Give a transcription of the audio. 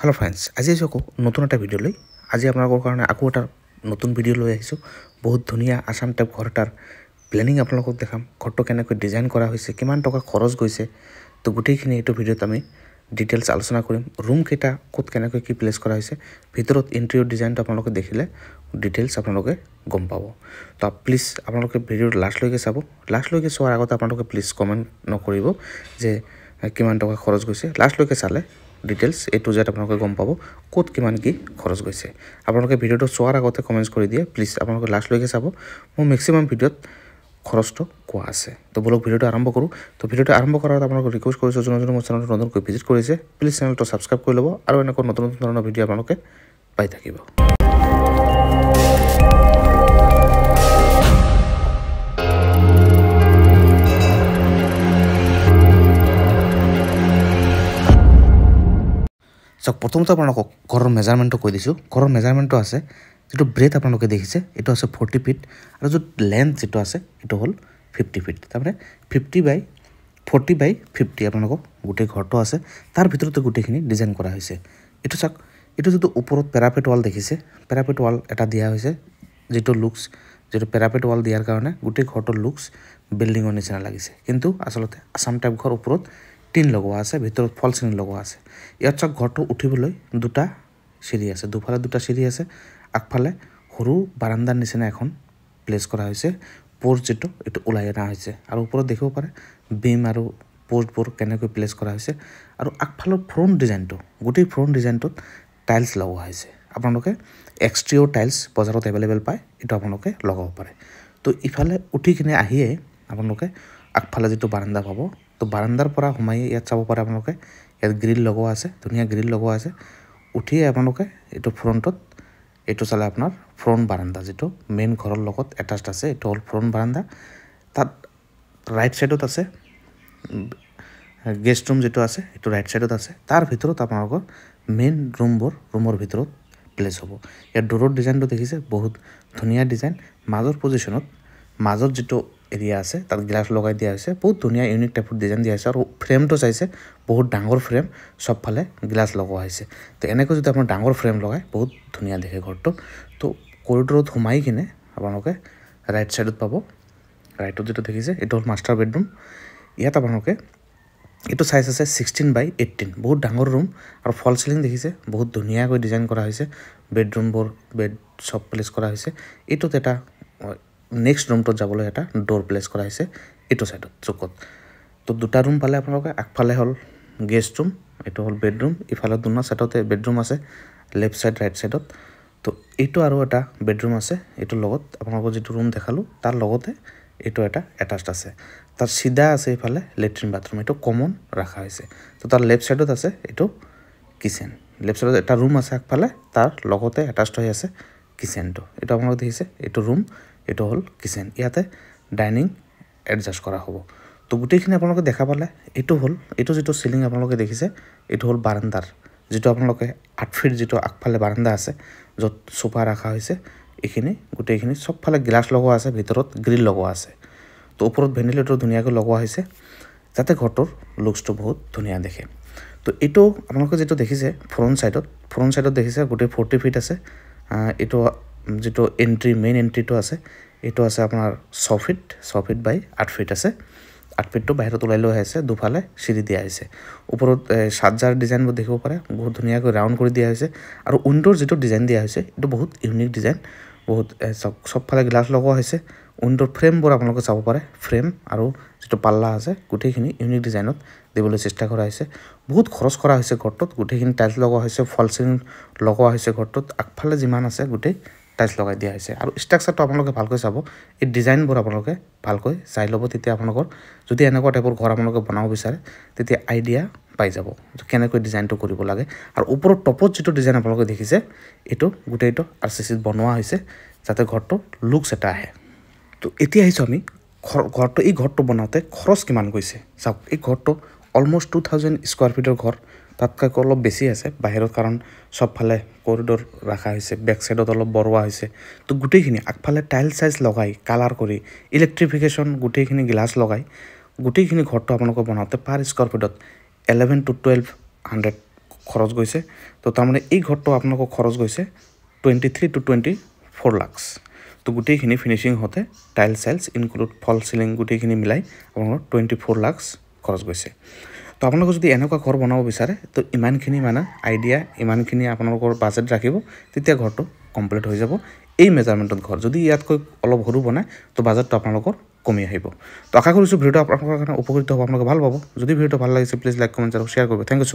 hello' friends আজি আহিছোঁ আকৌ নতুন এটা ভিডিঅ'লৈ আজি আপোনালোকৰ কাৰণে আকৌ এটা নতুন ভিডিঅ' লৈ আহিছোঁ বহুত ধুনীয়া আছাম টাইপ ঘৰ এটাৰ প্লেনিং আপোনালোকক দেখাম ঘৰটো কেনেকৈ ডিজাইন কৰা হৈছে কিমান টকা খৰচ গৈছে তো গোটেইখিনি এইটো ভিডিঅ'ত আমি ডিটেইলছ আলোচনা কৰিম ৰুম কেইটা ক'ত কেনেকৈ কি প্লেচ কৰা হৈছে ভিতৰত ইণ্টেৰিয়ৰ ডিজাইনটো আপোনালোকে দেখিলে ডিটেইলছ আপোনালোকে গম পাব তো প্লিজ আপোনালোকে ভিডিঅ'টো লাষ্টলৈকে চাব লাষ্টলৈকে চোৱাৰ আগতে আপোনালোকে প্লিজ কমেণ্ট নকৰিব যে কিমান টকা খৰচ গৈছে লাষ্টলৈকে চালে ডিটেইলছ এ টু জেড আপোনালোকে গম পাব ক'ত কিমান কি খৰচ গৈছে আপোনালোকে ভিডিঅ'টো চোৱাৰ আগতে কমেণ্টছ কৰি দিয়ে প্লিজ আপোনালোকে লাষ্টলৈকে চাব মোৰ মেক্সিমাম ভিডিঅ'ত খৰচটো কোৱা আছে তো বোলক ভিডিঅ'টো আৰম্ভ কৰোঁ তো ভিডিঅ'টো আৰম্ভ কৰাৰ আপোনালোকক ৰিকুৱেষ্ট কৰিছোঁ যোনজনে মোৰ চেনেলটো নতুনকৈ ভিজিট কৰিছে প্লিজ চেনেলটো ছাবস্ক্ৰাইব কৰি ল'ব আৰু এনেকুৱা নতুন নতুন ধৰণৰ ভিডিঅ' আপোনালোকে পাই থাকিব চাওক প্ৰথমতে আপোনালোকক ঘৰৰ মেজাৰমেণ্টটো কৈ দিছোঁ ঘৰৰ মেজাৰমেণ্টটো আছে যিটো ব্ৰেথ আপোনালোকে দেখিছে এইটো আছে ফৰ্টি ফিট আৰু যিটো লেন্থ যিটো আছে সেইটো হ'ল ফিফটি ফিট তাৰমানে fifty by forty by fifty আপোনালোকক গোটেই ঘৰটো আছে তাৰ ভিতৰতে গোটেইখিনি ডিজাইন কৰা হৈছে এইটো চাওক এইটো যিটো ওপৰত পেৰাপেট ৱাল দেখিছে পেৰাপেট ৱাল এটা দিয়া হৈছে যিটো লুক্স যিটো পেৰাপেট ৱাল দিয়াৰ কাৰণে গোটেই ঘৰটোৰ লুক্স বিল্ডিঙৰ নিচিনা লাগিছে কিন্তু আচলতে আছাম টাইপ ঘৰ ওপৰত টিন লগোৱা আছে ভিতৰত ফল চিন লগোৱা আছে ইয়াত চাওক ঘৰটো উঠিবলৈ দুটা চিৰি আছে দুফালে দুটা চিৰি আছে আগফালে সৰু বাৰান্দাৰ নিচিনা এখন প্লেচ কৰা হৈছে যিটো এইটো ওলাই অনা হৈছে আৰু ওপৰত দেখিব পাৰে বিম আৰু পৰ্চবোৰ কেনেকৈ প্লেচ কৰা হৈছে আৰু আগফালৰ ফ্ৰণ্ট ডিজাইনটো গোটেই ফ্ৰণ্ট ডিজাইনটোত টাইলছ লগোৱা হৈছে আপোনালোকে এক্সট্ৰিঅ' টাইলছ বজাৰত এভেইলেবল পায় এইটো আপোনালোকে লগাব পাৰে তো ইফালে উঠি কিনে আহিয়ে আপোনালোকে আগফালে যিটো বাৰান্দা পাব তো বাৰান্দাৰ পৰা সোমাই ইয়াত চাব পাৰে আপোনালোকে ইয়াত গ্ৰিল লগোৱা আছে ধুনীয়া গ্ৰিল লগোৱা আছে উঠি আপোনালোকে এইটো ফ্ৰণ্টত এইটো চালে আপোনাৰ ফ্ৰণ্ট বাৰান্দা যিটো মেইন ঘৰৰ লগত এটাচড আছে এইটো হ'ল ফ্ৰণ্ট বাৰান্দা তাত ৰাইট ছাইডত আছে গেষ্ট ৰুম যিটো আছে সেইটো ৰাইট ছাইডত আছে তাৰ ভিতৰত আপোনালোকৰ মেইন ৰুমবোৰ ৰুমৰ ভিতৰত প্লেচ হ'ব ইয়াৰ দূৰৰ ডিজাইনটো দেখিছে বহুত ধুনীয়া ডিজাইন মাজৰ পজিশ্যনত মাজত যিটো এৰিয়া আছে তাত গ্লাছ লগাই দিয়া হৈছে বহুত ধুনীয়া ইউনিক টাইপৰ ডিজাইন দিয়া হৈছে আৰু ফ্ৰেমটো চাইছে বহুত ডাঙৰ ফ্ৰেম চবফালে গ্লাছ লগোৱা হৈছে তো এনেকৈ যদি আপোনাৰ ডাঙৰ ফ্ৰেম লগাই বহুত ধুনীয়া দেখে ঘৰটো তো কৰিডৰত সোমাই কিনে আপোনালোকে ৰাইট চাইডত পাব ৰাইটত যিটো দেখিছে এইটো হ'ল মাষ্টাৰ বেডৰুম ইয়াত আপোনালোকে এইটো চাইজ আছে ছিক্সটিন বাই এইটিন বহুত ডাঙৰ ৰুম আৰু ফল চিলিং দেখিছে বহুত ধুনীয়াকৈ ডিজাইন কৰা হৈছে বেডৰুমবোৰ বেড চব প্লেচ কৰা হৈছে এইটোত এটা নেক্সট ৰুমটোত যাবলৈ এটা ড'ৰ প্লেচ কৰা হৈছে এইটো চাইডত চুকত তো দুটা ৰুম পালে আপোনালোকে আগফালে হ'ল গেষ্ট ৰুম এইটো হ'ল বেডৰুম ইফালে দুনা ছাইডতে বেডৰুম আছে লেফ্ট চাইড ৰাইট চাইডত তো এইটো আৰু এটা বেডৰুম আছে এইটোৰ লগত আপোনালোকৰ যিটো ৰুম দেখালোঁ তাৰ লগতে এইটো এটা এটাচড আছে তাৰ চিধা আছে এইফালে লেট্ৰিন বাথৰুম এইটো কমন ৰখা হৈছে তো তাৰ লেফ্ট চাইডত আছে এইটো কিচেন লেফ্ট চাইডত এটা ৰুম আছে আগফালে তাৰ লগতে এটাচড হৈ আছে কিচেনটো এইটো আপোনালোকে দেখিছে এইটো ৰুম এইটো হ'ল কিচেন ইয়াতে ডাইনিং এডজাষ্ট কৰা হ'ব তো গোটেইখিনি আপোনালোকে দেখা পালে এইটো হ'ল এইটো যিটো চিলিং আপোনালোকে দেখিছে এইটো হ'ল বাৰান্দাৰ যিটো আপোনালোকে আঠ ফিট যিটো আগফালে বাৰান্দা আছে য'ত চোফা ৰখা হৈছে এইখিনি গোটেইখিনি চবফালে গিলাচ লগোৱা আছে ভিতৰত গ্ৰিল লগোৱা আছে তো ওপৰত ভেণ্টিলেটৰ ধুনীয়াকৈ লগোৱা হৈছে যাতে ঘৰটোৰ লুকচটো বহুত ধুনীয়া দেখে তো এইটো আপোনালোকে যিটো দেখিছে ফ্ৰণ্ট ছাইডত ফ্ৰণ্ট ছাইডত দেখিছে গোটেই ফৰ্টি ফিট আছে এইটো যিটো এণ্ট্ৰি মেইন এণ্ট্ৰিটো আছে এইটো আছে আপোনাৰ ছ ফিট ছ ফিট বাই আঠ ফিট আছে আঠ ফিটটো বাহিৰত ওলাই লৈ আহিছে দুফালে চিৰি দিয়া আহিছে ওপৰত চাৰ্জাৰ ডিজাইনবোৰ দেখিব পাৰে বহুত ধুনীয়াকৈ ৰাউণ্ড কৰি দিয়া হৈছে আৰু উইণ্ডোৰ যিটো ডিজাইন দিয়া হৈছে এইটো বহুত ইউনিক ডিজাইন বহুত চবফালে গ্লাছ লগোৱা হৈছে উইণ্ডোৰ ফ্ৰেমবোৰ আপোনালোকে চাব পাৰে ফ্ৰেম আৰু যিটো পাল্লা আছে গোটেইখিনি ইউনিক ডিজাইনত দিবলৈ চেষ্টা কৰা হৈছে বহুত খৰচ কৰা হৈছে ঘৰটোত গোটেইখিনি টাইলছ লগোৱা হৈছে ফলচিং লগোৱা হৈছে ঘৰটোত আগফালে যিমান আছে গোটেই টাইচ লগাই দিয়া হৈছে আৰু ষ্ট্ৰাকচাৰটো আপোনালোকে ভালকৈ চাব এই ডিজাইনবোৰ আপোনালোকে ভালকৈ চাই ল'ব তেতিয়া আপোনালোকৰ যদি এনেকুৱা টাইপৰ ঘৰ আপোনালোকে বনাব বিচাৰে তেতিয়া আইডিয়া পাই যাব কেনেকৈ ডিজাইনটো কৰিব লাগে আৰু ওপৰৰ টপত যিটো ডিজাইন আপোনালোকে দেখিছে এইটো গোটেইটো আৰ চি চিত বনোৱা হৈছে যাতে ঘৰটো লুকছ এটা আহে তো এতিয়া আহিছোঁ আমি ঘৰ ঘৰটো এই ঘৰটো বনাওঁতে খৰচ কিমান গৈছে চাওক এই ঘৰটো অলমষ্ট টু থাউজেণ্ড স্কুৱাৰ ফিটৰ ঘৰ তাতকৈ অলপ বেছি আছে বাহিৰত কাৰণ চবফালে কৰিডৰ ৰখা হৈছে বেক চাইডত অলপ বৰোৱা হৈছে তো গোটেইখিনি আগফালে টাইল চাইজ লগাই কালাৰ কৰি ইলেক্ট্ৰিফিকেশ্যন গোটেইখিনি গ্লাছ লগাই গোটেইখিনি ঘৰটো আপোনালোকৰ বনাওঁতে পাৰ স্কুৱাৰ ফিটত এলেভেন টু টুৱেলভ হাণ্ড্ৰেড খৰচ গৈছে তো তাৰমানে এই ঘৰটো আপোনালোকৰ খৰচ গৈছে twenty three to twenty four lakhs তো গোটেইখিনি ফিনিচিং হওঁতে টাইল চাইলছ ইনক্লুড ফল চিলিং গোটেইখিনি মিলাই আপোনালোকৰ টুৱেণ্টি ফ'ৰ লাক্স খৰচ গৈছে তো আপোনালোকে যদি এনেকুৱা ঘৰ বনাব বিচাৰে তো ইমানখিনি মানে আইডিয়া ইমানখিনি আপোনালোকৰ বাজেট ৰাখিব তেতিয়া ঘৰটো কমপ্লিট হৈ যাব এই মেজাৰমেণ্টত ঘৰ যদি ইয়াতকৈ অলপ সৰু বনায় তো বাজেটটো আপোনালোকৰ কমি আহিব তো আশা কৰিছোঁ ভিডিঅ'টো আপোনালোকৰ কাৰণে উপকৃত হ'ব আপোনালোকে ভাল পাব যদি ভিডিঅ'টো ভাল লাগিছে প্লিজ লাইক কমেণ্ট আৰু শ্বেয়াৰ কৰিব থেংক ইউ ছ' মাছ